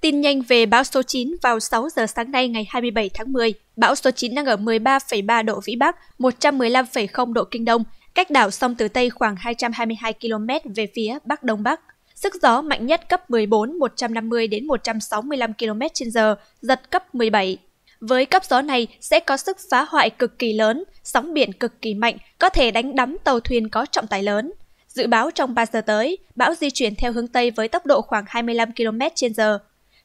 Tin nhanh về bão số 9 vào 6 giờ sáng nay ngày 27 tháng 10. Bão số 9 đang ở 13,3 độ Vĩ Bắc, 115,0 độ Kinh Đông, cách đảo sông Tử Tây khoảng 222 km về phía Bắc Đông Bắc. Sức gió mạnh nhất cấp 14, 150 đến 165 km/h, giật cấp 17. Với cấp gió này sẽ có sức phá hoại cực kỳ lớn, sóng biển cực kỳ mạnh, có thể đánh đắm tàu thuyền có trọng tải lớn. Dự báo trong 3 giờ tới, bão di chuyển theo hướng Tây với tốc độ khoảng 25 km h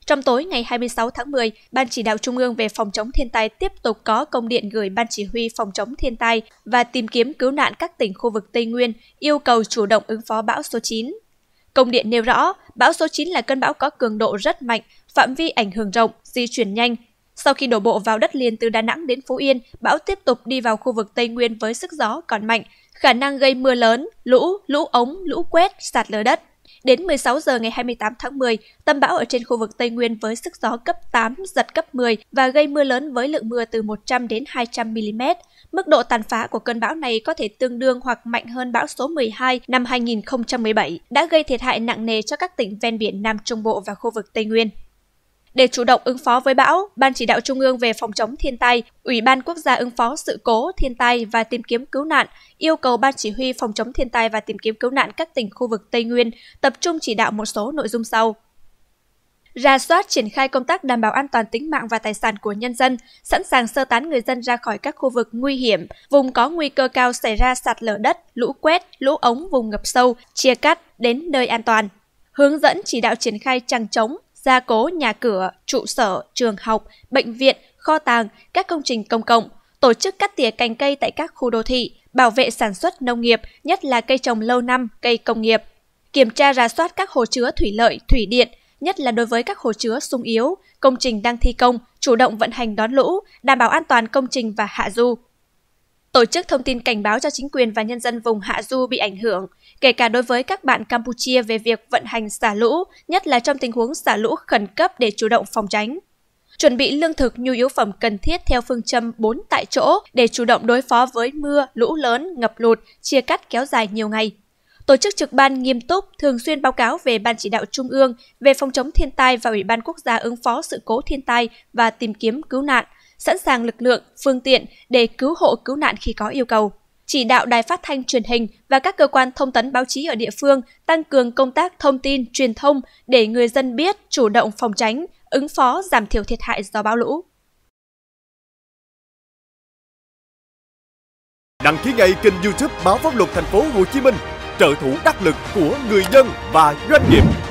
Trong tối ngày 26 tháng 10, Ban chỉ đạo Trung ương về phòng chống thiên tai tiếp tục có công điện gửi Ban chỉ huy phòng chống thiên tai và tìm kiếm cứu nạn các tỉnh khu vực Tây Nguyên yêu cầu chủ động ứng phó bão số 9. Công điện nêu rõ, bão số 9 là cơn bão có cường độ rất mạnh, phạm vi ảnh hưởng rộng, di chuyển nhanh, sau khi đổ bộ vào đất liền từ Đà Nẵng đến Phú Yên, bão tiếp tục đi vào khu vực Tây Nguyên với sức gió còn mạnh, khả năng gây mưa lớn, lũ, lũ ống, lũ quét, sạt lở đất. Đến 16 giờ ngày 28 tháng 10, tâm bão ở trên khu vực Tây Nguyên với sức gió cấp 8, giật cấp 10 và gây mưa lớn với lượng mưa từ 100 đến 200 mm. Mức độ tàn phá của cơn bão này có thể tương đương hoặc mạnh hơn bão số 12 năm 2017, đã gây thiệt hại nặng nề cho các tỉnh ven biển Nam Trung Bộ và khu vực Tây Nguyên. Để chủ động ứng phó với bão, Ban chỉ đạo Trung ương về phòng chống thiên tai, Ủy ban Quốc gia ứng phó sự cố, thiên tai và tìm kiếm cứu nạn yêu cầu Ban chỉ huy phòng chống thiên tai và tìm kiếm cứu nạn các tỉnh khu vực Tây Nguyên tập trung chỉ đạo một số nội dung sau ra soát triển khai công tác đảm bảo an toàn tính mạng và tài sản của nhân dân, sẵn sàng sơ tán người dân ra khỏi các khu vực nguy hiểm, vùng có nguy cơ cao xảy ra sạt lở đất, lũ quét, lũ ống vùng ngập sâu, chia cắt đến nơi an toàn. Hướng dẫn chỉ đạo triển khai chẳng chống, gia cố nhà cửa, trụ sở, trường học, bệnh viện, kho tàng, các công trình công cộng, tổ chức cắt tỉa cành cây tại các khu đô thị, bảo vệ sản xuất nông nghiệp, nhất là cây trồng lâu năm, cây công nghiệp. Kiểm tra rà soát các hồ chứa thủy lợi, thủy điện, nhất là đối với các hồ chứa sung yếu, công trình đang thi công, chủ động vận hành đón lũ, đảm bảo an toàn công trình và hạ du tổ chức thông tin cảnh báo cho chính quyền và nhân dân vùng Hạ Du bị ảnh hưởng, kể cả đối với các bạn Campuchia về việc vận hành xả lũ, nhất là trong tình huống xả lũ khẩn cấp để chủ động phòng tránh. Chuẩn bị lương thực nhu yếu phẩm cần thiết theo phương châm 4 tại chỗ để chủ động đối phó với mưa, lũ lớn, ngập lụt, chia cắt kéo dài nhiều ngày. Tổ chức trực ban nghiêm túc, thường xuyên báo cáo về Ban chỉ đạo Trung ương về phòng chống thiên tai và Ủy ban quốc gia ứng phó sự cố thiên tai và tìm kiếm cứu nạn – sẵn sàng lực lượng, phương tiện để cứu hộ cứu nạn khi có yêu cầu. Chỉ đạo đài phát thanh truyền hình và các cơ quan thông tấn báo chí ở địa phương tăng cường công tác thông tin, truyền thông để người dân biết chủ động phòng tránh, ứng phó giảm thiểu thiệt hại do bão lũ. Đăng ký ngay kênh YouTube báo pháp luật thành phố Hồ Chí Minh, trợ thủ đắc lực của người dân và doanh nghiệp.